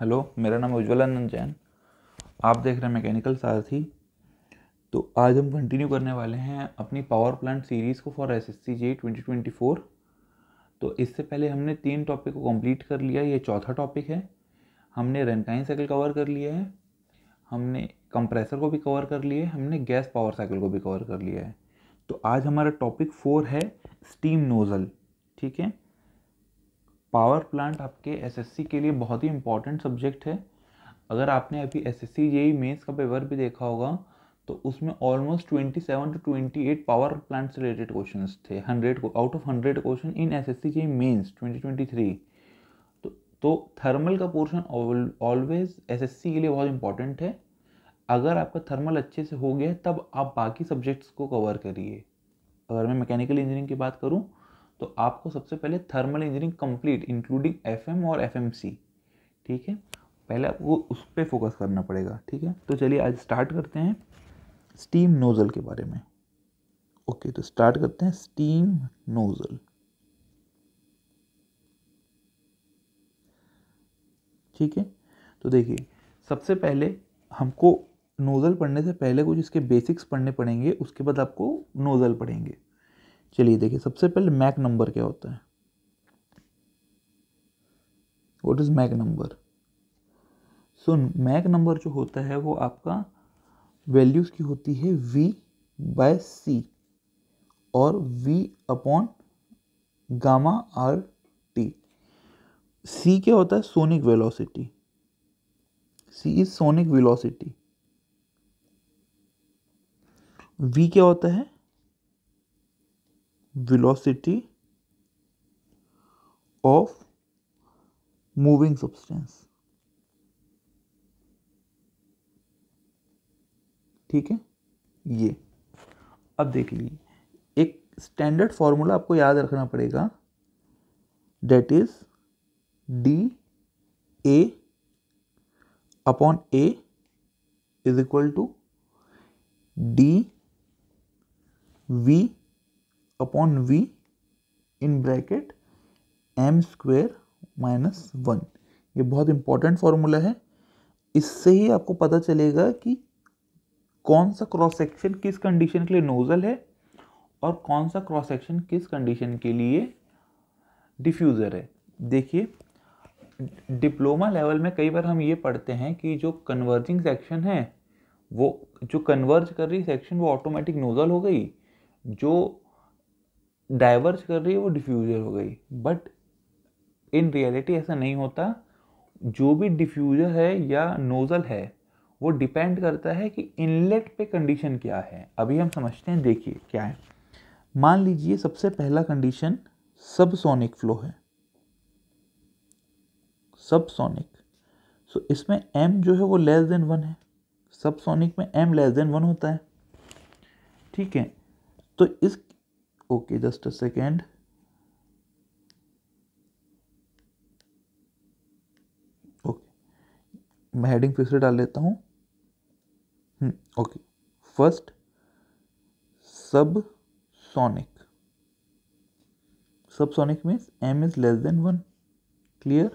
hello मेरा नाम उज्ज्वला नंद जैन आप देख रहे हैं मैकेनिकल सारथी तो आज हम कंटिन्यू करने वाले हैं अपनी पावर प्लांट सीरीज़ को for S S C G twenty twenty four तो इससे पहले हमने तीन टॉपिक को कंप्लीट कर लिया ये चौथा टॉपिक है हमने रेनकाइन साइकिल कवर कर लिया है हमने कंप्रेसर को भी कवर कर लिया है हमने गैस पावर साइकिल को भी कवर कर लिया है तो आज हमारा टॉपिक फोर है स्टीम नोज़ल ठीक है पावर प्लांट आपके एसएससी के लिए बहुत ही इंपॉर्टेंट सब्जेक्ट है अगर आपने अभी एस एस सी मेन्स का पेपर भी देखा होगा तो उसमें almost twenty seven to twenty eight power plant से रिलेटेड क्वेश्चन थे hundred out of hundred question in S S C G mains twenty twenty three तो थर्मल तो का portion always S S C के लिए बहुत इंपॉर्टेंट है अगर आपका थर्मल अच्छे से हो गया तब आप बाकी सब्जेक्ट्स को कवर करिए अगर मैं मैकेनिकल इंजीनियरिंग की बात करूँ तो आपको सबसे पहले thermal engineering complete including FM और एफएमसी ठीक है पहले आपको उस पर फोकस करना पड़ेगा ठीक है तो चलिए आज स्टार्ट करते हैं स्टीम नोज़ल के बारे में ओके तो स्टार्ट करते हैं स्टीम नोज़ल ठीक है तो देखिए सबसे पहले हमको नोज़ल पढ़ने से पहले कुछ इसके बेसिक्स पढ़ने पड़ेंगे उसके बाद आपको नोज़ल पढ़ेंगे चलिए देखिए सबसे पहले मैक नंबर क्या होता है वॉट इज़ मैक नंबर सुन मैक नंबर जो होता है वो आपका वैल्यूज़ की होती है वी बाय सी और V upon gamma R T C क्या होता है sonic velocity C is sonic velocity V क्या होता है velocity of moving substance ठीक है ये अब देख लीजिए एक स्टैंडर्ड फॉर्मूला आपको याद रखना पड़ेगा that is D A upon A is equal to D V upon V in bracket M square minus one ये बहुत इंपॉर्टेंट फॉर्मूला है इससे ही आपको पता चलेगा कि कौन सा क्रॉस सेक्शन किस कंडीशन के लिए नोज़ल है और कौन सा क्रॉस सेक्शन किस कंडीशन के लिए डिफ्यूज़र है देखिए डिप्लोमा लेवल में कई बार हम ये पढ़ते हैं कि जो कन्वर्जिंग सेक्शन है वो जो कन्वर्ज कर रही सेक्शन वो ऑटोमेटिक नोज़ल हो गई जो डाइवर्स कर रही है वो डिफ्यूज़र हो गई बट इन रियलिटी ऐसा नहीं होता जो भी डिफ्यूज़र है या नोज़ल है वो डिपेंड करता है कि इनलेट पे कंडीशन क्या है अभी हम समझते हैं देखिए क्या है मान लीजिए सबसे पहला कंडीशन सबसोनिक फ्लो है सबसोनिक सो so, इसमें एम जो है वो लेस देन वन है सबसोनिक में एम लेस देन वन होता है ठीक है तो इस okay just a second okay मैं हेडिंग फिर से डाल लेता हूँ okay first subsonic subsonic means M is less than one clear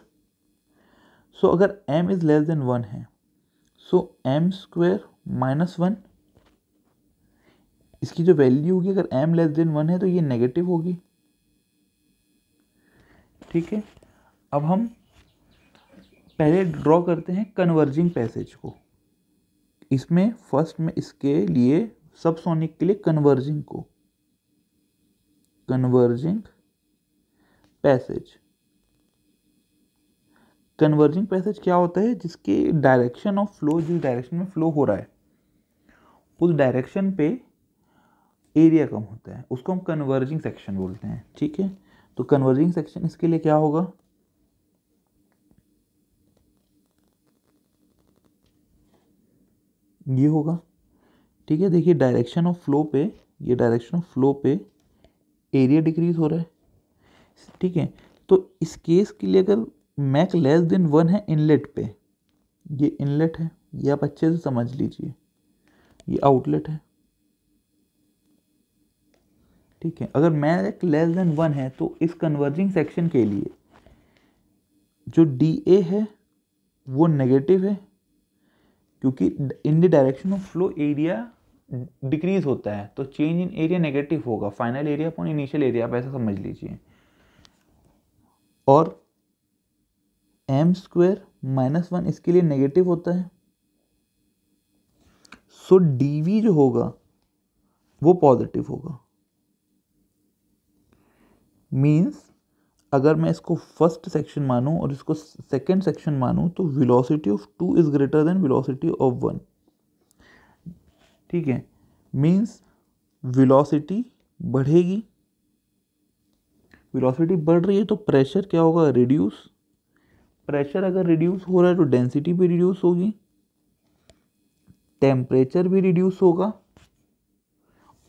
so अगर M is less than one है so M square minus one इसकी जो वैल्यू होगी अगर एम लेस देन वन है तो ये नेगेटिव होगी ठीक है अब हम पहले ड्रॉ करते हैं कन्वर्जिंग पैसेज को इसमें फर्स्ट में इसके लिए सबसोनिक के लिए कन्वर्जिंग को कन्वर्जिंग पैसेज कन्वर्जिंग पैसेज क्या होता है जिसके डायरेक्शन ऑफ फ्लो जिस डायरेक्शन में फ्लो हो रहा है उस डायरेक्शन पे एरिया कम होता है उसको हम कन्वर्जिंग सेक्शन बोलते हैं ठीक है तो कन्वर्जिंग सेक्शन इसके लिए क्या होगा ये होगा ठीक है देखिए डायरेक्शन ऑफ फ्लो पे ये डायरेक्शन ऑफ फ्लो पे एरिया डिक्रीज हो रहा है ठीक है तो इस केस के लिए अगर मैक लेस देन वन है इनलेट पे ये इनलेट है ये आप अच्छे से समझ लीजिए ये आउटलेट है ठीक है अगर मैक लेस देन वन है तो इस कन्वर्जिंग सेक्शन के लिए जो डी ए है वो नेगेटिव है क्योंकि in the direction of flow area decrease होता है तो चेंज इन एरिया नेगेटिव होगा final area upon initial area आप ऐसा समझ लीजिए और एम स्क्वेयर माइनस वन इसके लिए नेगेटिव होता है सो so, डी जो होगा वो पॉजिटिव होगा मीन्स अगर मैं इसको फर्स्ट सेक्शन मानूँ और इसको सेकेंड सेक्शन मानूँ तो velocity of two is greater than velocity of one ठीक है मीन्स वेलोसिटी बढ़ेगी वेलोसिटी बढ़ रही है तो प्रेशर क्या होगा रिड्यूस प्रेशर अगर रिड्यूस हो रहा है तो डेंसिटी भी रिड्यूस होगी टेम्परेचर भी रिड्यूस होगा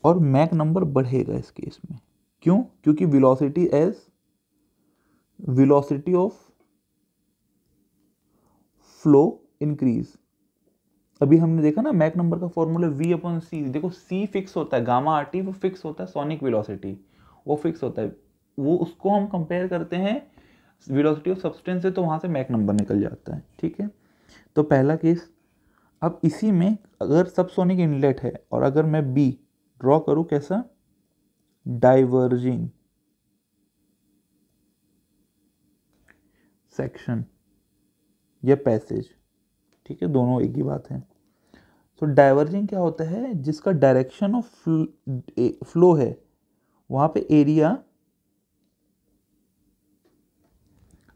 और मैक नंबर बढ़ेगा इस केस में क्यों क्योंकि velocity as velocity of flow increase अभी हमने देखा ना मैक नंबर का फॉर्मूला वी अपॉन सी देखो सी फिक्स होता है गामा आर टी वो फिक्स होता है सोनिक वेलोसिटी वो फिक्स होता है वो उसको हम कंपेयर करते हैं वेलोसिटी ऑफ सब्सटेंस से तो वहां से मैक नंबर निकल जाता है ठीक है तो पहला केस अब इसी में अगर सबसोनिक इनलेट है और अगर मैं बी ड्रॉ करूँ कैसा diverging सेक्शन या पैसेज ठीक है दोनों एक ही बात है तो डाइवर्जिंग क्या होता है जिसका डायरेक्शन ऑफ फ्लो है वहां पे एरिया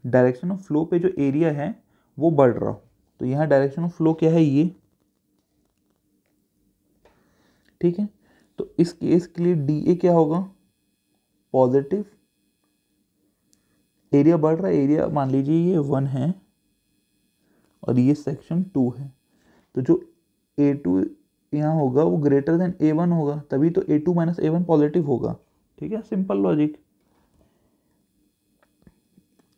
डायरेक्शन ऑफ फ्लो पे जो एरिया है वो बढ़ रहा हो तो यहां डायरेक्शन ऑफ फ्लो क्या है ये ठीक है तो इस केस के लिए डी ए क्या होगा पॉजिटिव एरिया बढ़ रहा है एरिया मान लीजिए ये वन है और ये सेक्शन टू है तो जो ए टू यहाँ होगा वो ग्रेटर देन ए वन होगा तभी तो A two minus A one positive होगा ठीक है simple logic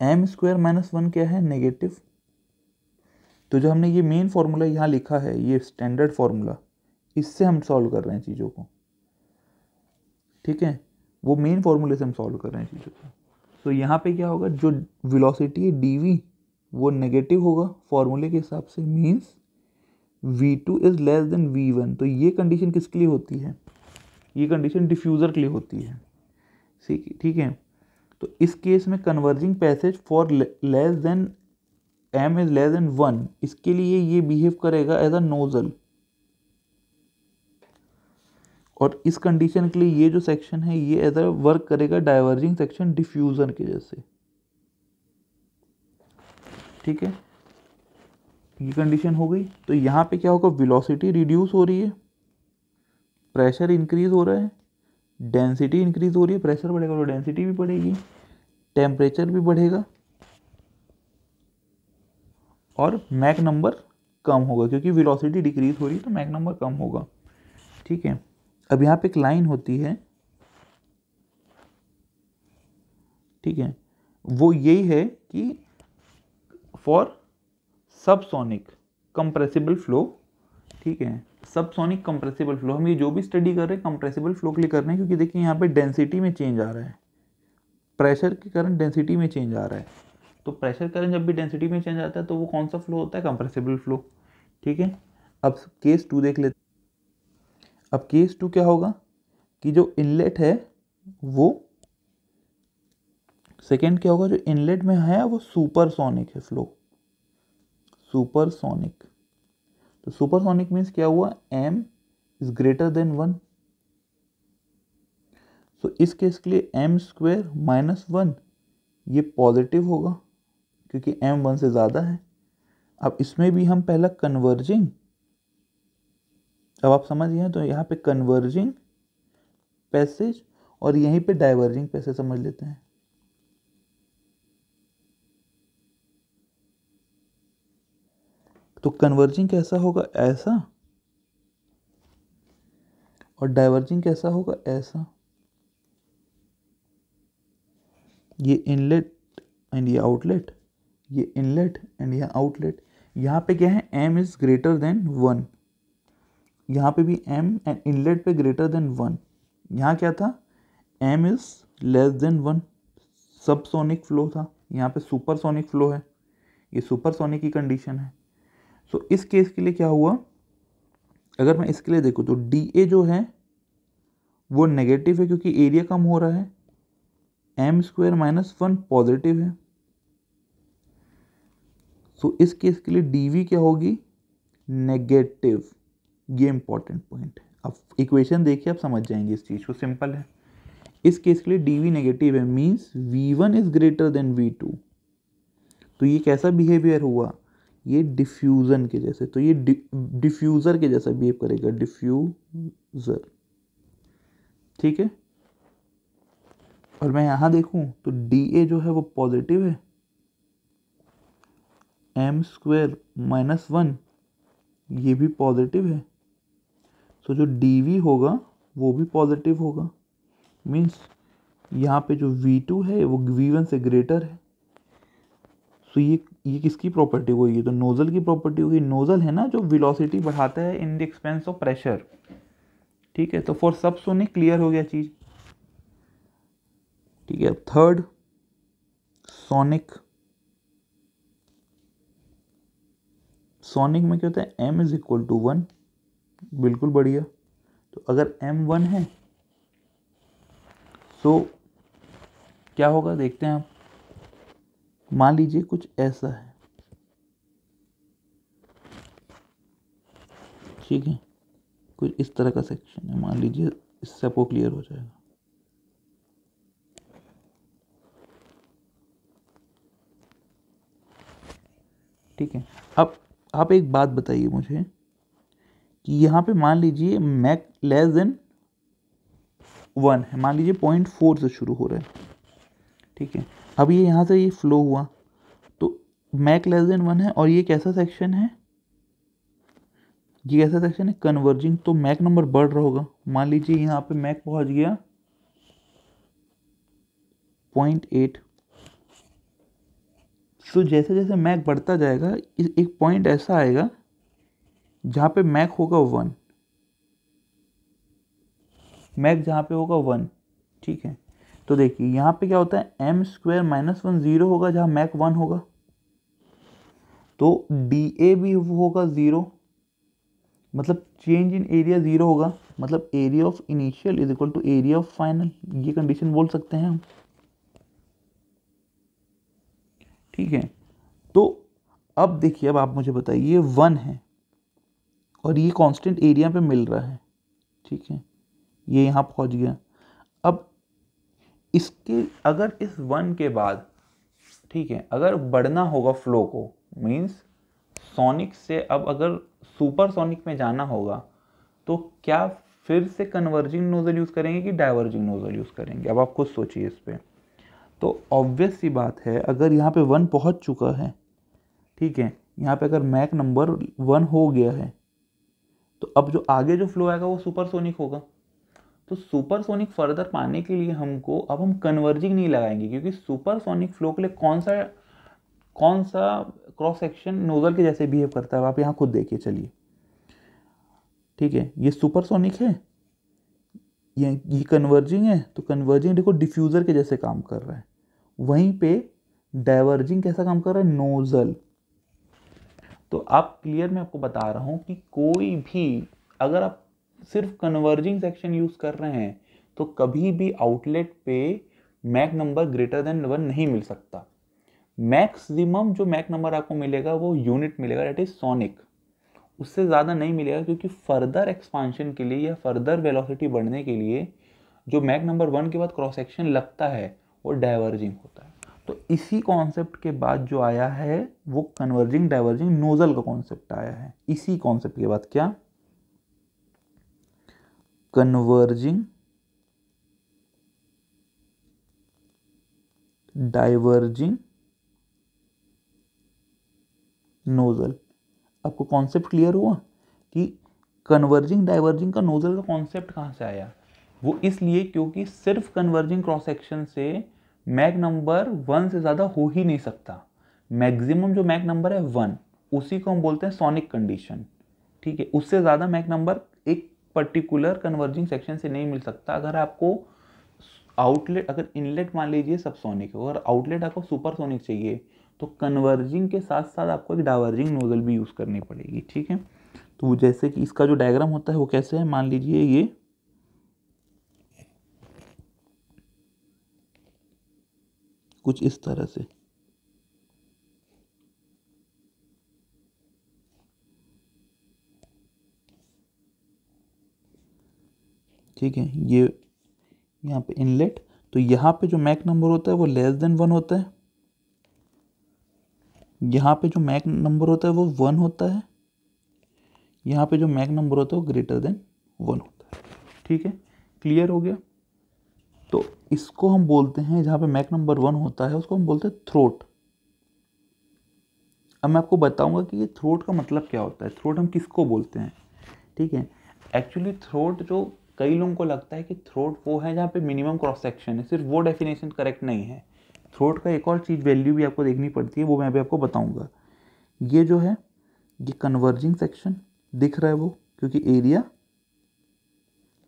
M square minus one क्या है नेगेटिव तो जो हमने ये मेन फार्मूला यहाँ लिखा है ये स्टैंडर्ड फार्मूला इससे हम सॉल्व कर रहे हैं चीज़ों को ठीक है वो मेन फार्मूले से हम सॉल्व कर रहे हैं चीज़ों को तो यहाँ पे क्या होगा जो वेलोसिटी है डी वी वो नेगेटिव होगा फॉर्मूले के हिसाब से means V two is less than V one तो ये कंडीशन किसके लिए होती है ये कंडीशन डिफ्यूज़र के लिए होती है ठीक ठीक है तो इस केस में converging passage for less than M is less than one इसके लिए ये बिहेव करेगा एज अ नोज़ल और इस कंडीशन के लिए ये जो सेक्शन है ये एज अ वर्क करेगा डाइवर्जिंग सेक्शन डिफ्यूज़न के जैसे ठीक है ये कंडीशन हो गई तो यहाँ पे क्या होगा वेलोसिटी रिड्यूस हो रही है प्रेशर इंक्रीज हो रहा है डेंसिटी इंक्रीज हो रही है प्रेशर बढ़ेगा तो डेंसिटी भी बढ़ेगी टेम्परेचर भी बढ़ेगा और मैक नंबर कम होगा क्योंकि वेलोसिटी डिक्रीज हो रही है तो मैक नंबर कम होगा ठीक है अब यहाँ पे एक लाइन होती है ठीक है वो यही है कि फॉर सबसोनिक कंप्रेसिबल फ्लो ठीक है सबसोनिक कंप्रेसिबल फ्लो हम ये जो भी स्टडी कर रहे हैं कंप्रेसिबल फ्लो के लिए कर रहे हैं क्योंकि देखिए यहाँ पे डेंसिटी में चेंज आ रहा है प्रेशर के कारण डेंसिटी में चेंज आ रहा है तो प्रेशर कारण जब भी डेंसिटी में चेंज आता है तो वो कौन सा फ्लो होता है कंप्रेसिबल फ्लो ठीक है अब केस टू देख लेते अब केस टू क्या होगा कि जो इनलेट है वो सेकेंड क्या होगा जो इनलेट में है वो सुपरसोनिक है फ्लो सुपरसोनिक तो सुपरसोनिक मीन्स क्या हुआ M is greater than one so इस केस के लिए एम स्क्वेयर माइनस वन ये पॉजिटिव होगा क्योंकि एम वन से ज़्यादा है अब इसमें भी हम पहला कन्वर्जिंग अब आप समझ गए तो यहाँ पे कन्वर्जिंग पैसेज और यहीं पे डाइवर्जिंग पैसेज समझ लेते हैं तो कन्वर्जिंग कैसा होगा ऐसा और डाइवर्जिंग कैसा होगा ऐसा ये इनलेट एंड ये आउटलेट ये इनलेट एंड ये आउटलेट यहाँ पे क्या है M is greater than one यहाँ पे भी एम एंड इनलेट पे ग्रेटर देन वन यहाँ क्या था M is less than one subsonic flow था यहाँ पे सुपर सोनिक फ्लो है ये सुपर सोनिक की कंडीशन है सो so, इस केस के लिए क्या हुआ अगर मैं इसके लिए देखूँ तो डी ए जो है वो नेगेटिव है क्योंकि एरिया कम हो रहा है M square minus one positive है सो so, इस केस के लिए डी वी क्या होगी नेगेटिव ये इंपॉर्टेंट पॉइंट है अब इक्वेशन देखिए आप समझ जाएंगे इस चीज़ को सिंपल है इस केस के लिए डी वी नेगेटिव है means V one is greater than V two तो ये कैसा बिहेवियर हुआ ये डिफ्यूज़न के जैसे तो ये डिफ्यूज़र के जैसा बिहेव करेगा डिफ्यूज़र ठीक है और मैं यहाँ देखूँ तो डी ए जो है वो पॉजिटिव है एम स्क्वेयर माइनस वन ये भी पॉजिटिव है तो जो डी वी होगा वो भी पॉजिटिव होगा मीन्स यहाँ पे जो वी टू है वो वी वन से ग्रेटर है सो ये ये किसकी प्रॉपर्टी होगी ये तो नोज़ल की प्रॉपर्टी होगी नोज़ल है ना जो विलोसिटी बढ़ाता है in the expense of pressure ठीक है तो फॉर सब सोनिक क्लियर हो गया चीज़ ठीक है थर्ड सोनिक सोनिक में क्या होता है M is equal to one बिल्कुल बढ़िया तो अगर एम वन है तो क्या होगा देखते हैं आप मान लीजिए कुछ ऐसा है ठीक है कुछ इस तरह का सेक्शन है मान लीजिए इससे आपको क्लियर हो जाएगा ठीक है अब आप एक बात बताइए मुझे कि यहाँ पे मान लीजिए मैक लेस देन वन है मान लीजिए पॉइंट फोर से शुरू हो रहा है ठीक है अब ये यहाँ से ये फ्लो हुआ तो मैक लेस देन वन है और ये कैसा सेक्शन है ये कैसा सेक्शन है कन्वर्जिंग तो मैक नंबर बढ़ रहा होगा मान लीजिए यहाँ पे मैक पहुँच गया पॉइंट एट तो जैसे जैसे मैक बढ़ता जाएगा एक पॉइंट ऐसा आएगा जहां पे मैक होगा वन मैक जहां पे होगा वन ठीक है तो देखिए यहां पे क्या होता है M square minus one zero होगा जहाँ मैक वन होगा तो डी ए भी होगा ज़ीरो मतलब चेंज इन एरिया ज़ीरो होगा मतलब area of initial is equal to area of final ये कंडीशन बोल सकते हैं हम ठीक है तो अब देखिए अब आप मुझे बताइए वन है और ये कांस्टेंट एरिया पे मिल रहा है ठीक है ये यहाँ पहुँच गया अब इसके अगर इस वन के बाद ठीक है अगर बढ़ना होगा फ्लो को मीन्स सोनिक से अब अगर सुपर सोनिक में जाना होगा तो क्या फिर से कन्वर्जिंग नोज़ल यूज़ करेंगे कि डाइवर्जिंग नोज़ल यूज़ करेंगे अब आप खुद सोचिए इस पर तो ऑब्वियस सी बात है अगर यहाँ पे वन पहुँच चुका है ठीक है यहाँ पे अगर मैक नंबर वन हो गया है तो अब जो आगे जो फ्लो आएगा वो सुपरसोनिक होगा तो सुपरसोनिक फर्दर पाने के लिए हमको अब हम कन्वर्जिंग नहीं लगाएंगे क्योंकि सुपरसोनिक फ्लो के लिए कौन सा कौन सा क्रॉस सेक्शन नोजल के जैसे बिहेव करता है आप यहाँ खुद देखिए चलिए ठीक है ये सुपरसोनिक है ये ये कन्वर्जिंग है तो कन्वर्जिंग देखो डिफ्यूज़र के जैसे काम कर रहा है वहीं पे डाइवर्जिंग कैसा काम कर रहा है नोजल तो आप क्लियर मैं आपको बता रहा हूँ कि कोई भी अगर आप सिर्फ कन्वर्जिंग सेक्शन यूज़ कर रहे हैं तो कभी भी आउटलेट पे Mach number greater than one नहीं मिल सकता मैक्सिमम जो मैक नंबर आपको मिलेगा वो यूनिट मिलेगा डेट इज सोनिक उससे ज़्यादा नहीं मिलेगा क्योंकि फर्दर एक्सपांशन के लिए या फर्दर वेलोसिटी बढ़ने के लिए जो मैक नंबर वन के बाद क्रॉस सेक्शन लगता है वो डाइवर्जिंग होता है तो इसी कॉन्सेप्ट के बाद जो आया है वो कन्वर्जिंग डाइवर्जिंग नोजल का कॉन्सेप्ट आया है इसी कॉन्सेप्ट के बाद क्या कन्वर्जिंग डाइवर्जिंग नोजल आपको कॉन्सेप्ट क्लियर हुआ कि कन्वर्जिंग डाइवर्जिंग का नोजल का कॉन्सेप्ट कहां से आया वो इसलिए क्योंकि सिर्फ कन्वर्जिंग क्रॉस सेक्शन से मैक नंबर वन से ज़्यादा हो ही नहीं सकता मैक्सिमम जो मैक नंबर है वन उसी को हम बोलते हैं सोनिक कंडीशन ठीक है उससे ज़्यादा मैक नंबर एक पर्टिकुलर कन्वर्जिंग सेक्शन से नहीं मिल सकता अगर आपको आउटलेट अगर इनलेट मान लीजिए सब सोनिक है और आउटलेट आपको सुपर सोनिक चाहिए तो कन्वर्जिंग के साथ साथ आपको एक डाइवर्जिंग नोजल भी यूज़ करनी पड़ेगी ठीक है तो जैसे कि इसका जो डायग्राम होता है वो कैसे है मान लीजिए ये कुछ इस तरह से ठीक है ये यहाँ पे इनलेट तो यहाँ पे जो मैक नंबर होता है वो लेस देन वन होता है यहाँ पे जो मैक नंबर होता है वो वन होता है यहाँ पे जो मैक नंबर होता है वो ग्रेटर देन वन होता है ठीक है क्लियर हो गया तो इसको हम बोलते हैं जहाँ पे मैक नंबर वन होता है उसको हम बोलते हैं थ्रोट अब मैं आपको बताऊंगा कि ये थ्रोट का मतलब क्या होता है थ्रोट हम किसको बोलते हैं ठीक है एक्चुअली थ्रोट जो कई लोगों को लगता है कि थ्रोट वो है जहाँ पे मिनिमम क्रॉस सेक्शन है सिर्फ वो डेफिनेशन करेक्ट नहीं है थ्रोट का एक और चीज़ वैल्यू भी आपको देखनी पड़ती है वो मैं अभी आपको बताऊँगा ये जो है ये कन्वर्जिंग सेक्शन दिख रहा है वो क्योंकि एरिया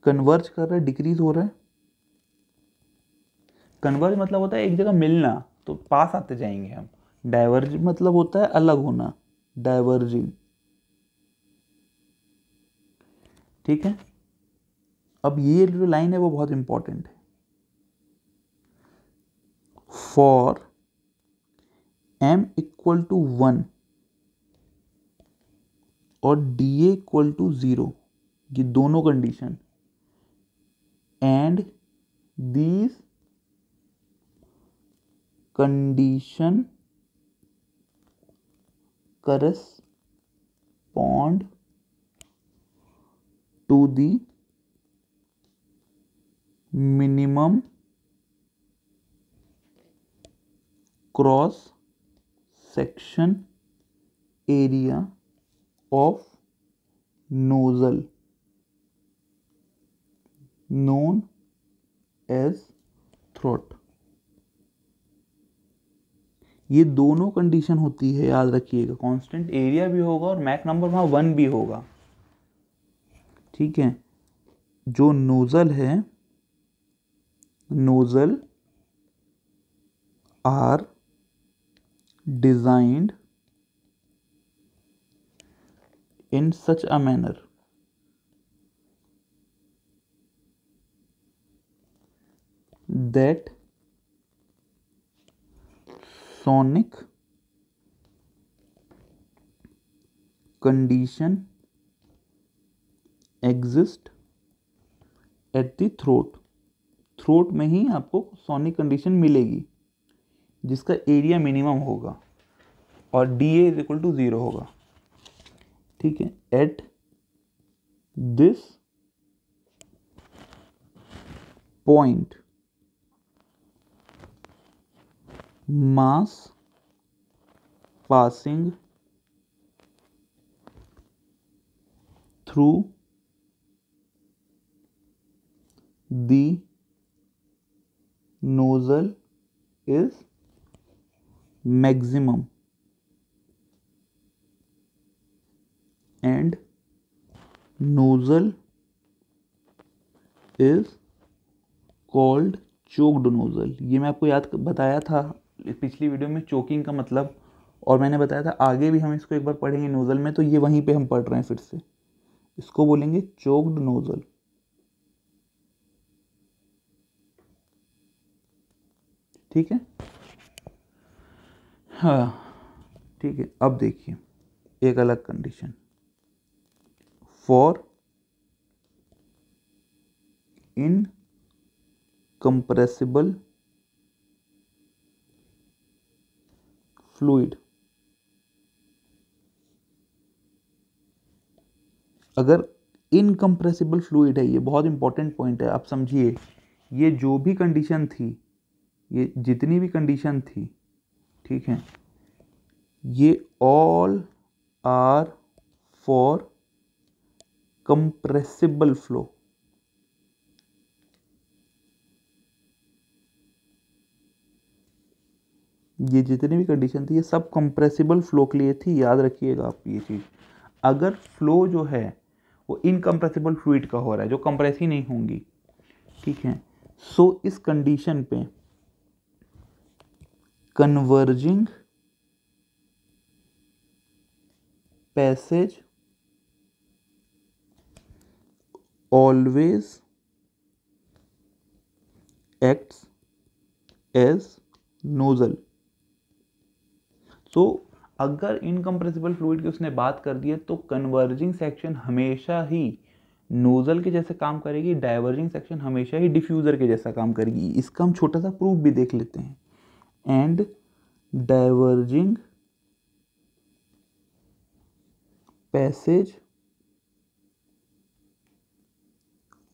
कन्वर्ज कर रहा है डिक्रीज हो रहा है कन्वर्ज मतलब होता है एक जगह मिलना तो पास आते जाएंगे हम डाइवर्ज मतलब होता है अलग होना डाइवर्जिंग ठीक है अब ये जो लाइन है वो बहुत इंपॉर्टेंट है for M equal to one और डी इक्वल टू ज़ीरो ये दोनों condition and these condition correspond to the minimum cross section area of nozzle known as throat ये दोनों कंडीशन होती है याद रखिएगा कांस्टेंट एरिया भी होगा और मैक नंबर वहाँ वन भी होगा ठीक है जो नोज़ल है nozzle are designed in such a manner that sonic condition exist at the throat throat में ही आपको सोनिक कंडीशन मिलेगी जिसका एरिया मिनिमम होगा और D A is equal to zero होगा ठीक है at this point mass passing through the nozzle is maximum and nozzle is called choked nozzle ये मैं आपको याद बताया था पिछली वीडियो में चोकिंग का मतलब और मैंने बताया था आगे भी हम इसको एक बार पढ़ेंगे नोज़ल में तो ये वहीं पे हम पढ़ रहे हैं फिर से इसको बोलेंगे चोक्ड नोज़ल ठीक है हाँ ठीक है अब देखिए एक अलग condition for incompressible fluid अगर इनकम्प्रेसिबल फ्लूड है ये बहुत इंपॉर्टेंट पॉइंट है आप समझिए ये जो भी कंडीशन थी ये जितनी भी कंडीशन थी ठीक है ये all are for compressible flow ये जितनी भी कंडीशन थी ये सब कंप्रेसिबल फ्लो के लिए थी याद रखिएगा आप ये चीज़ अगर फ्लो जो है वो इनकम्प्रेसिबल फ्लूड का हो रहा है जो कंप्रेस ही नहीं होंगी ठीक है सो so, इस कंडीशन पे converging passage always acts as nozzle so अगर इनकम्प्रेसिबल फ्लूड की उसने बात कर दी है तो कन्वर्जिंग सेक्शन हमेशा ही नोज़ल के जैसे काम करेगी डाइवर्जिंग सेक्शन हमेशा ही डिफ्यूज़र के जैसा काम करेगी इसका हम छोटा सा प्रूफ भी देख लेते हैं and diverging passage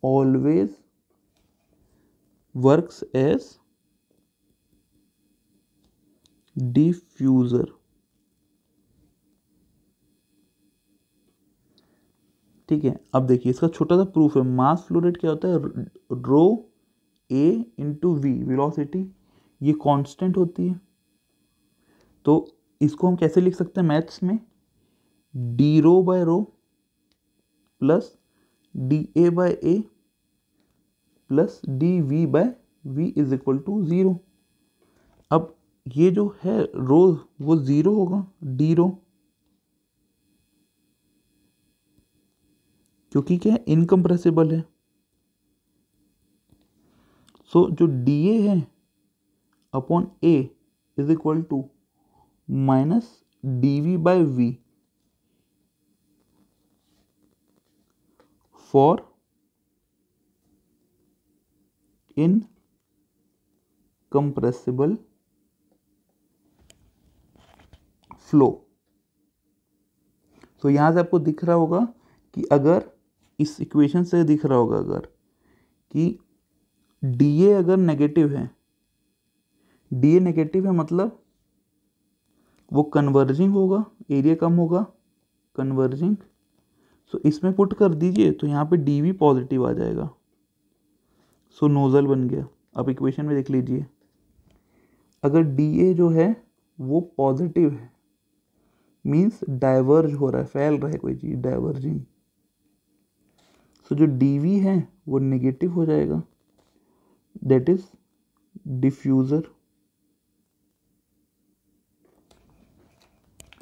always works as diffuser ठीक है अब देखिए इसका छोटा सा प्रूफ है मास फ्लोरेट क्या होता है rho A into V velocity ये कांस्टेंट होती है तो इसको हम कैसे लिख सकते हैं मैथ्स में D rho by rho plus D A by A plus D V by V is equal to zero अब ये जो है रो वो ज़ीरो होगा डी रो क्योंकि क्या है इनकम्प्रेसिबल है सो so, जो डी ए है upon A is equal to minus D V by V for incompressible flow तो यहाँ से आपको दिख रहा होगा कि अगर इस इक्वेशन से दिख रहा होगा अगर कि डी ए अगर नेगेटिव है डी ए नेगेटिव है मतलब वो कन्वर्जिंग होगा एरिया कम होगा कन्वर्जिंग सो इसमें पुट कर दीजिए तो यहाँ पे डी वी पॉजिटिव आ जाएगा सो नोज़ल बन गया अब इक्वेशन में देख लीजिए अगर डी ए जो है वो पॉजिटिव है मीन्स डाइवर्ज हो रहा है फैल रहा है कोई चीज़ डाइवर्जिंग सो जो डी वी है वो नेगेटिव हो जाएगा दैट इज डिफ्यूज़र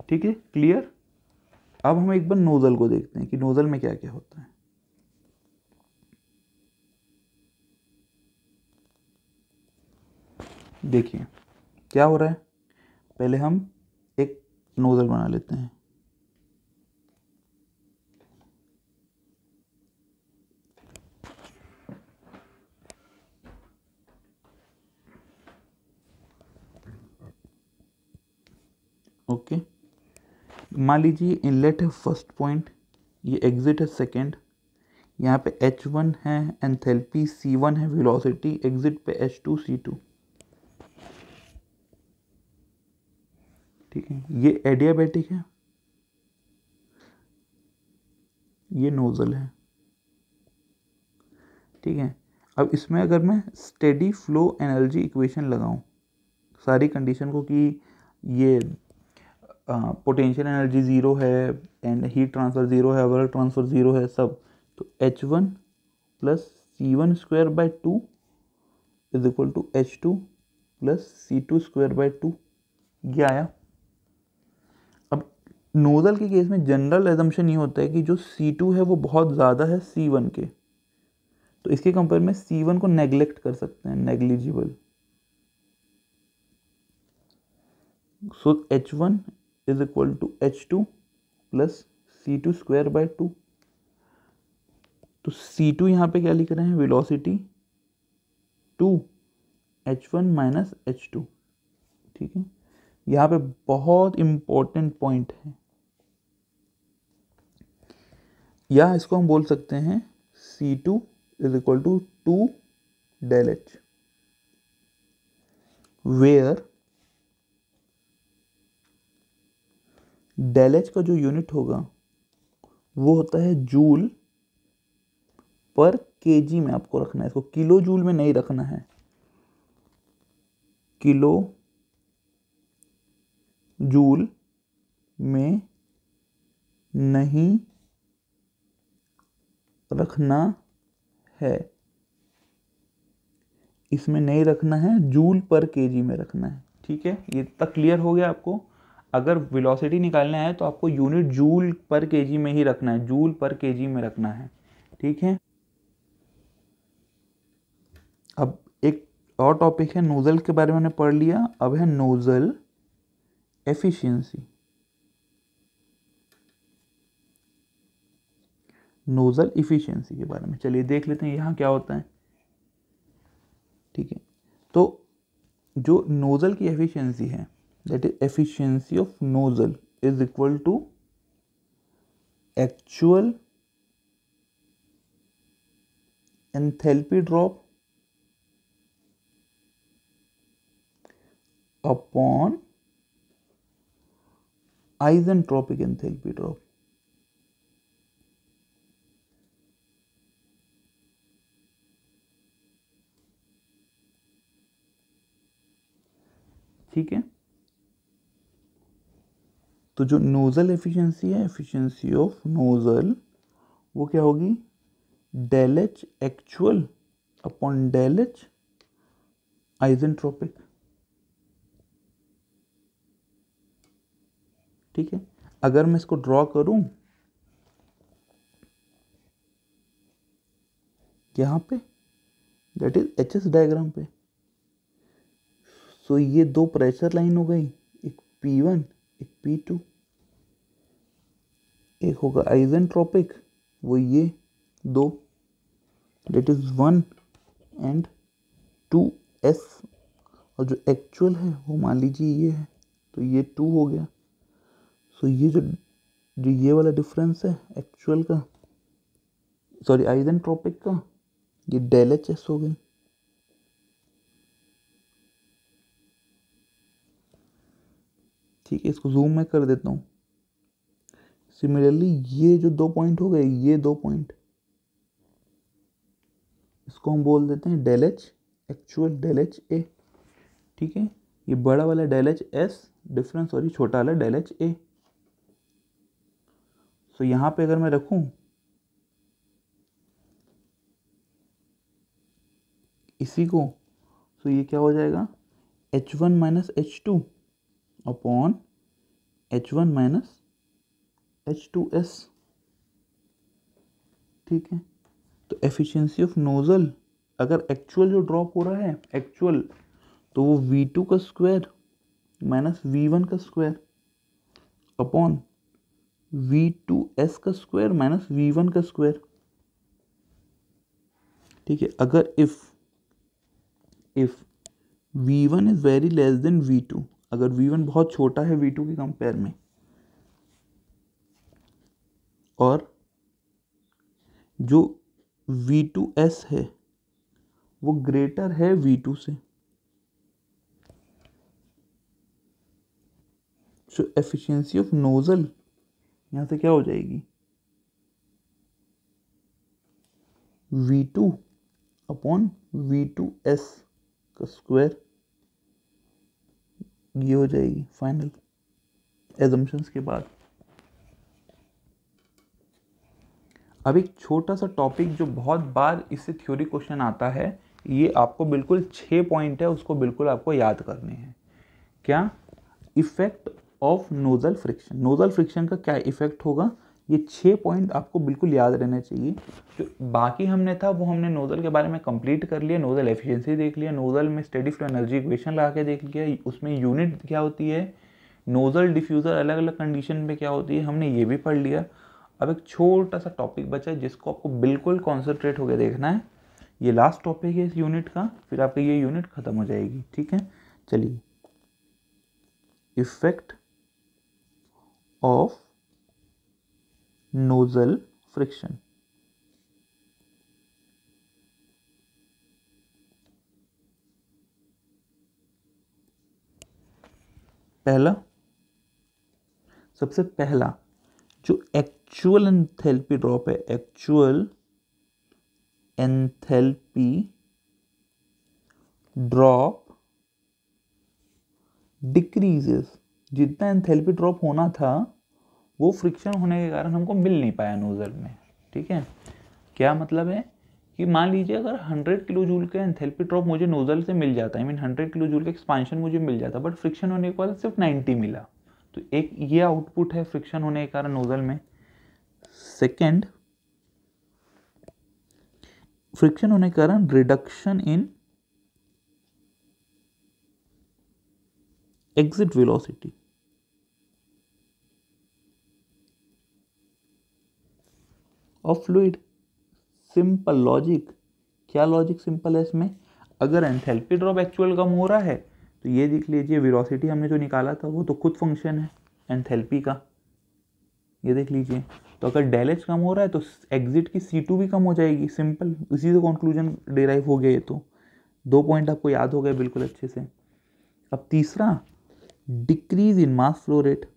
ठीक है क्लियर अब हम एक बार नोज़ल को देखते हैं कि नोज़ल में क्या क्या होता है देखिए क्या हो रहा है पहले हम नोज़ल बना लेते हैं ओके मान लीजिए इनलेट है फर्स्ट पॉइंट ये एग्जिट है सेकंड यहाँ पे H1 है एंथेल्पी C1 है वेलोसिटी एग्जिट पे H2 C2 ठीक है ये एडियाबेटिक है ये नोज़ल है ठीक है अब इसमें अगर मैं स्टेडी फ्लो एनर्जी इक्वेशन लगाऊं सारी कंडीशन को कि ये पोटेंशियल एनर्जी ज़ीरो है एंड हीट ट्रांसफ़र ज़ीरो है वर्क ट्रांसफ़र ज़ीरो है सब तो H one plus C one square by two is equal to H two plus C two square by two ये आया नोज़ल के केस में general assumption ये होता है कि जो सी टू है वो बहुत ज़्यादा है सी वन के तो इसके कंपेयर में सी वन को नेग्लेक्ट कर सकते हैं negligible so H one is equal to H two plus C two square by two तो सी टू यहाँ पे क्या लिख रहे हैं velocity two H one minus H two ठीक है यहाँ पे बहुत इम्पोर्टेंट पॉइंट है या इसको हम बोल सकते हैं C two is equal to two del H where del H का जो यूनिट होगा वो होता है जूल पर केजी में आपको रखना है इसको किलो जूल में नहीं रखना है किलो जूल में नहीं रखना है इसमें नहीं रखना है जूल पर केजी में रखना है ठीक है ये तक क्लियर हो गया आपको अगर वेलोसिटी निकालना है तो आपको यूनिट जूल पर केजी में ही रखना है जूल पर केजी में रखना है ठीक है अब एक और टॉपिक है नोज़ल के बारे में हमने पढ़ लिया अब है नोज़ल एफिशिएंसी नोज़ल इफ़िशियंसी के बारे में चलिए देख लेते हैं यहाँ क्या होता है ठीक है तो जो नोज़ल की एफिशिएंसी है that is efficiency of nozzle is equal to actual enthalpy drop upon tropic enthalpy drop ठीक है तो जो नोज़ल एफिशिएंसी है एफिशिएंसी ऑफ नोज़ल वो क्या होगी del H actual upon del H isentropic ठीक है अगर मैं इसको ड्रॉ करूं यहां पे that is H S diagram पे सो ये दो प्रेशर लाइन हो गई एक पी वन एक पी टू एक होगा आइजन ट्रॉपिक वो ये दो that is one and two S और जो एक्चुअल है वो मान लीजिए ये है तो ये टू हो गया सो ये जो जो ये वाला डिफरेंस है एक्चुअल का सॉरी आइजन ट्रॉपिक का ये डेल एच एस हो गई ठीक है इसको जूम में कर देता हूँ सिमिलरली ये जो दो पॉइंट हो गए ये दो पॉइंट इसको हम बोल देते हैं del H actual del H A ठीक है ये बड़ा वाला डेल एच एस डिफरेंस और ये छोटा वाला डेल एच ए सो यहाँ पे अगर मैं रखूँ इसी को सो तो ये क्या हो जाएगा H one minus H two upon H one minus H two S ठीक है तो एफिशिएंसी ऑफ नोज़ल अगर एक्चुअल जो ड्रॉप हो रहा है एक्चुअल तो वो वी टू का स्क्वायर माइनस वी वन का square upon V two S का स्क्वायर माइनस वी वन का स्क्वायर ठीक है अगर if if V one is very less than V two अगर वी वन बहुत छोटा है वी टू के कंपेयर में और जो वी टू एस है वो ग्रेटर है टू से सो एफिशिएंसी ऑफ नोजल यहां से क्या हो जाएगी V two upon V two S का स्क्वायर ये हो जाएगी फाइनल एजम्पन्स के बाद अब एक छोटा सा टॉपिक जो बहुत बार इससे थ्योरी क्वेश्चन आता है ये आपको बिल्कुल छः पॉइंट है उसको बिल्कुल आपको याद करने हैं क्या effect of nozzle friction nozzle friction का क्या इफेक्ट होगा ये छः पॉइंट आपको बिल्कुल याद रहना चाहिए जो बाकी हमने था वो हमने नोज़ल के बारे में कंप्लीट कर लिया नोज़ल एफिशिएंसी देख लिया नोज़ल में स्टडी फ्लो एनर्जी इक्वेशन ला के देख लिया उसमें यूनिट क्या होती है नोज़ल डिफ्यूज़र अलग अलग कंडीशन में क्या होती है हमने ये भी पढ़ लिया अब एक छोटा सा टॉपिक बचा है जिसको आपको बिल्कुल कॉन्सेंट्रेट होकर देखना है ये लास्ट टॉपिक है इस यूनिट का फिर आपकी ये यूनिट ख़त्म हो जाएगी ठीक है चलिए इफेक्ट ऑफ नोजल फ्रिक्शन पहला सबसे पहला जो एक्चुअल एंथैल्पी ड्रॉप है एक्चुअल एंथैल्पी ड्रॉप डिक्रीजेस जितना एंथैल्पी ड्रॉप होना था वो फ्रिक्शन होने के कारण हमको मिल नहीं पाया नोज़ल में ठीक है क्या मतलब है कि मान लीजिए अगर 100 किलो जूल का एंथेल्पी ड्रॉप मुझे नोजल से मिल जाता है मीन 100 किलो जूल का एक्सपांशन मुझे मिल जाता बट फ्रिक्शन होने के बाद सिर्फ 90 मिला तो एक ये आउटपुट है फ्रिक्शन होने के कारण नोजल में सेकेंड फ्रिक्शन होने के कारण reduction in exit velocity of fluid simple logic क्या लॉजिक सिंपल है इसमें अगर एंथेल्पी ड्रॉप एक्चुअल कम हो रहा है तो ये देख लीजिए वेलोसिटी हमने जो निकाला था वो तो खुद फंक्शन है एंथेल्पी का ये देख लीजिए तो अगर डेल एच कम हो रहा है तो एग्जिट की सी टू भी कम हो जाएगी सिंपल उसी से कंक्लूजन डिराइव हो गया ये तो दो पॉइंट आपको याद हो गए बिल्कुल अच्छे से अब तीसरा decrease in mass flow rate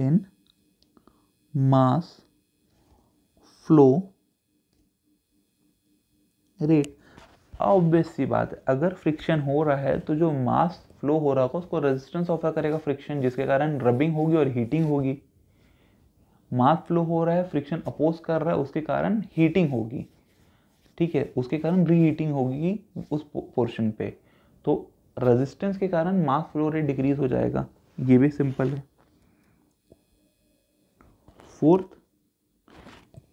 in mass flow rate obvious सी बात है अगर फ्रिक्शन हो रहा है तो जो मास फ्लो हो रहा होगा उसको रेजिस्टेंस ऑफर करेगा फ्रिक्शन जिसके कारण रबिंग होगी और हीटिंग होगी मास फ्लो हो रहा है फ्रिक्शन अपोज कर रहा है उसके कारण हीटिंग होगी ठीक है उसके कारण रीहीटिंग होगी उस पोर्शन पे तो रेजिस्टेंस के कारण मास फ्लो रेट डिक्रीज हो जाएगा ये भी सिंपल है fourth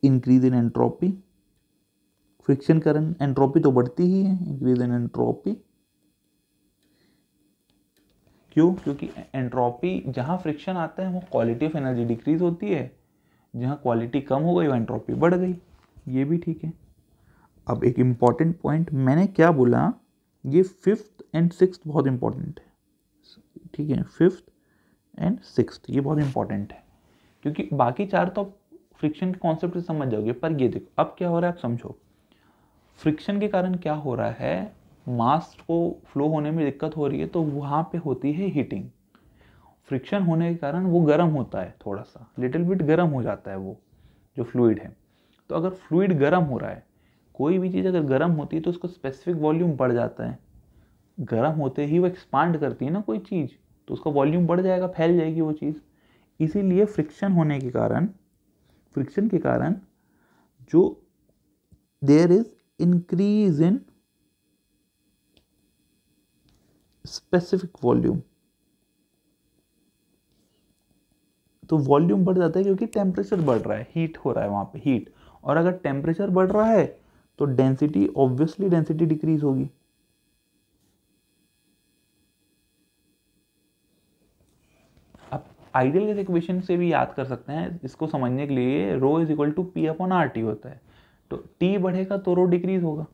increase in entropy friction current entropy तो बढ़ती ही है इंक्रीज इन एंट्रोपी क्यों क्योंकि एंट्रोपी जहां फ्रिक्शन आता है वहाँ क्वालिटी ऑफ एनर्जी डिक्रीज होती है जहां क्वालिटी कम हो गई वहां एंट्रोपी बढ़ गई ये भी ठीक है अब एक इम्पॉर्टेंट पॉइंट मैंने क्या बोला ये फिफ्थ एंड सिक्स बहुत इम्पॉर्टेंट है ठीक है फिफ्थ एंड सिक्स ये बहुत इम्पॉर्टेंट है क्योंकि बाकी चार तो फ्रिक्शन के कॉन्सेप्ट समझ जाओगे पर ये देखो अब क्या हो रहा है आप समझो फ्रिक्शन के कारण क्या हो रहा है मास को फ्लो होने में दिक्कत हो रही है तो वहाँ पे होती है हीटिंग फ्रिक्शन होने के कारण वो गर्म होता है थोड़ा सा लिटिल बिट गर्म हो जाता है वो जो फ्लूड है तो अगर फ्लूड गर्म हो रहा है कोई भी चीज़ अगर गर्म होती है तो उसका स्पेसिफिक वॉल्यूम बढ़ जाता है गर्म होते ही वो एक्सपांड करती है ना कोई चीज़ तो उसका वॉल्यूम बढ़ जाएगा फैल जाएगी वो चीज़ इसीलिए फ्रिक्शन होने के कारण फ्रिक्शन के कारण जो there is increase in specific volume तो वॉल्यूम बढ़ जाता है क्योंकि टेम्परेचर बढ़ रहा है हीट हो रहा है वहां पे हीट और अगर टेम्परेचर बढ़ रहा है तो डेंसिटी ऑब्वियसली डेंसिटी डिक्रीज होगी आइडियल गैस इक्वेशन से भी याद कर सकते हैं इसको समझने के लिए rho is equal to P upon R T होता है तो टी बढ़ेगा तो रो डिक्रीज होगा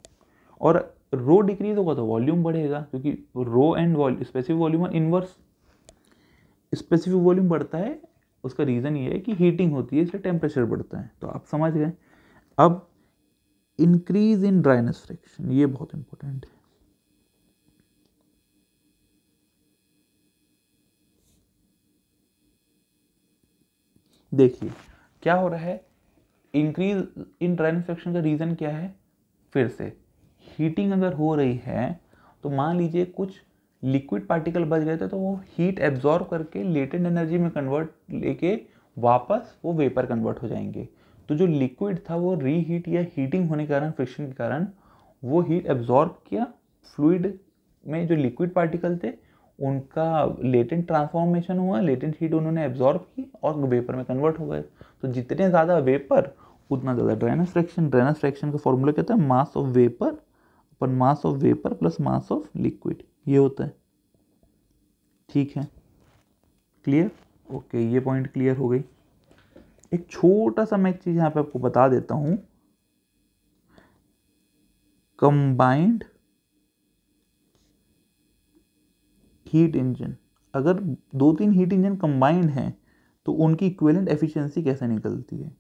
और रो डिक्रीज होगा तो वॉल्यूम बढ़ेगा क्योंकि rho and volume specific volume और इनवर्स स्पेसिफिक वॉल्यूम बढ़ता है उसका रीज़न ये है कि हीटिंग होती है इसलिए टेम्परेचर बढ़ता है तो आप समझ गए अब इंक्रीज इन ड्राइनेस फ्रैक्शन ये बहुत इंपॉर्टेंट है देखिए क्या हो रहा है इंक्रीज इन ड्राइन इन्फेक्शन का रीज़न क्या है फिर से हीटिंग अगर हो रही है तो मान लीजिए कुछ लिक्विड पार्टिकल बच गए थे तो वो हीट एब्जॉर्व करके लेटेड एनर्जी में कन्वर्ट लेके वापस वो वेपर कन्वर्ट हो जाएंगे तो जो लिक्विड था वो रीहीट या हीटिंग होने के कारण फ्रिक्शन के कारण वो हीट एब्जॉर्ब किया फ्लूड में जो लिक्विड पार्टिकल थे उनका लेटेंट ट्रांसफॉर्मेशन हुआ लेटेंट हीट उन्होंने एब्जॉर्ब की और वेपर में कन्वर्ट हो गए तो जितने ज़्यादा वेपर उतना ज़्यादा ड्रेनस फ्रैक्शन ड्रेनस फ्रैक्शन का फॉर्मूला कहता है mass of vapour upon mass of vapour plus mass of liquid ये होता है ठीक है क्लियर ओके ये पॉइंट क्लियर हो गई एक छोटा सा मैं एक चीज़ यहाँ पे आपको बता देता हूँ कंबाइंड हीट इंजन अगर दो तीन हीट इंजन कंबाइंड हैं तो उनकी इक्वेलेंट एफिशिएंसी कैसे निकलती है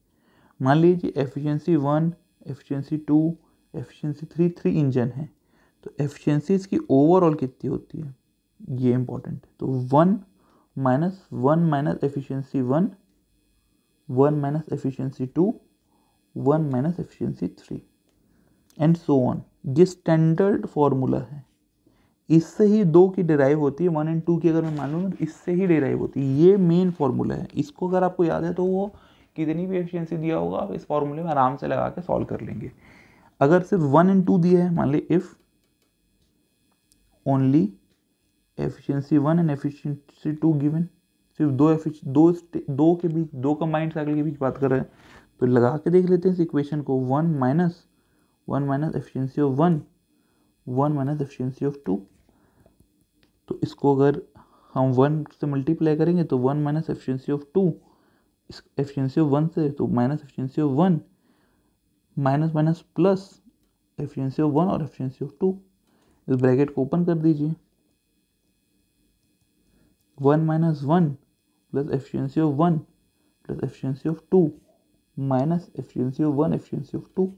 मान लीजिए efficiency one efficiency two efficiency three three engine है तो एफिशिएंसी इसकी ओवरऑल कितनी होती है ये इंपॉर्टेंट तो है तो one minus one minus efficiency one one minus efficiency two one minus efficiency three and so on ये स्टैंडर्ड फॉर्मूला है इससे ही दो की डिराइव होती है वन एंड टू की अगर मैं मान लूँ तो इससे ही डिराइव होती है ये मेन फॉर्मूला है इसको अगर आपको याद है तो वो कितनी भी एफिशिएंसी दिया होगा आप इस फॉर्मूले में आराम से लगा के सॉल्व कर लेंगे अगर सिर्फ वन एंड टू दिया है मान ली if only efficiency one and efficiency two given सिर्फ दो एफिश दो दो के बीच दो कंबाइंड साइकिल के बीच बात कर रहे हैं तो लगा के देख लेते हैं इस इक्वेशन को one minus one minus efficiency of one one minus efficiency of two तो इसको अगर हम वन से मल्टीप्लाई करेंगे तो one minus efficiency of two efficiency of one से तो minus efficiency of one minus minus plus efficiency of one और एफिशियंसी ऑफ टू इस ब्रैकेट को ओपन कर दीजिए one minus one plus efficiency of one plus efficiency of two minus efficiency of one efficiency of two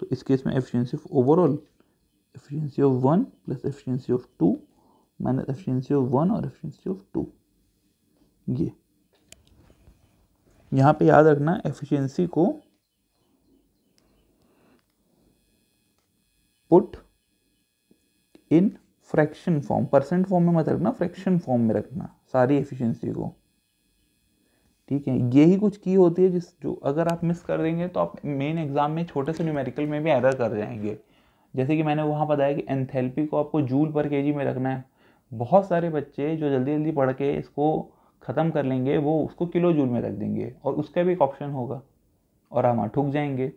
तो इस case में efficiency of overall efficiency of 1 plus efficiency of 2 minus efficiency of one और efficiency of two ये यहाँ पे याद रखना efficiency को put in fraction form percent form में मत रखना फ्रैक्शन फॉर्म में रखना सारी एफिशिएंसी को ठीक है यही कुछ की होती है जिस जो अगर आप मिस कर देंगे तो आप मेन एग्जाम में छोटे से न्यूमेरिकल में भी एरर कर जाएंगे जैसे कि मैंने वहाँ बताया कि एंथेलपी को आपको जूल पर के में रखना है बहुत सारे बच्चे जो जल्दी जल्दी पढ़ के इसको ख़त्म कर लेंगे वो उसको किलो जूल में रख देंगे और उसका भी एक ऑप्शन होगा और हम ठुक जाएंगे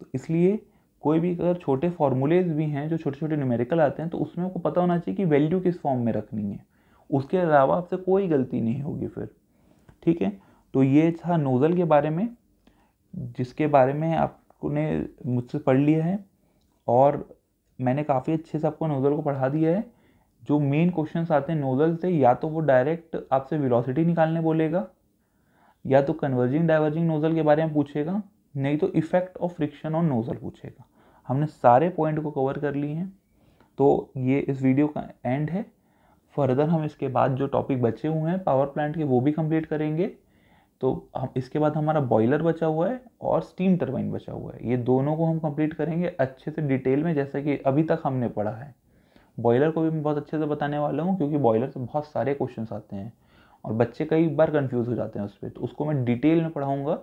तो इसलिए कोई भी अगर छोटे फार्मूलेज भी हैं जो छोटे छोटे न्यूमेरिकल आते हैं तो उसमें आपको पता होना चाहिए कि वैल्यू किस फॉर्म में रखनी है उसके अलावा आपसे कोई गलती नहीं होगी फिर ठीक है तो ये था नोज़ल के बारे में जिसके बारे में आपने मुझसे पढ़ लिया है और मैंने काफ़ी अच्छे से आपको नोज़ल को पढ़ा दिया है जो मेन क्वेश्चंस आते हैं नोज़ल से या तो वो डायरेक्ट आपसे वेलोसिटी निकालने बोलेगा या तो कन्वर्जिंग डाइवर्जिंग नोज़ल के बारे में पूछेगा नहीं तो effect of friction on nozzle पूछेगा हमने सारे पॉइंट को कवर कर लिए हैं तो ये इस वीडियो का एंड है फर्दर हम इसके बाद जो टॉपिक बचे हुए हैं पावर प्लांट के वो भी कंप्लीट करेंगे तो हम इसके बाद हमारा बॉयलर बचा हुआ है और स्टीम टरबाइन बचा हुआ है ये दोनों को हम कंप्लीट करेंगे अच्छे से डिटेल में जैसे कि अभी तक हमने पढ़ा है बॉयलर को भी मैं बहुत अच्छे से बताने वाला हूँ क्योंकि बॉयलर से बहुत सारे क्वेश्चन आते हैं और बच्चे कई बार कन्फ्यूज़ हो जाते हैं उस पर तो उसको मैं डिटेल में पढ़ाऊँगा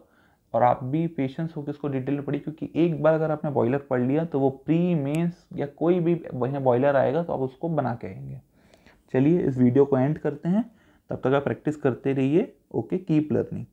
और आप भी पेशेंस होकर उसको डिटेल में पढ़िए क्योंकि एक बार अगर आपने बॉयलर पढ़ लिया तो वो प्री मेंस या कोई भी वहीं बॉयलर आएगा तो आप उसको बना के आएंगे चलिए इस वीडियो को एंड करते हैं तब तक आप प्रैक्टिस करते रहिए ओके कीप लर्निंग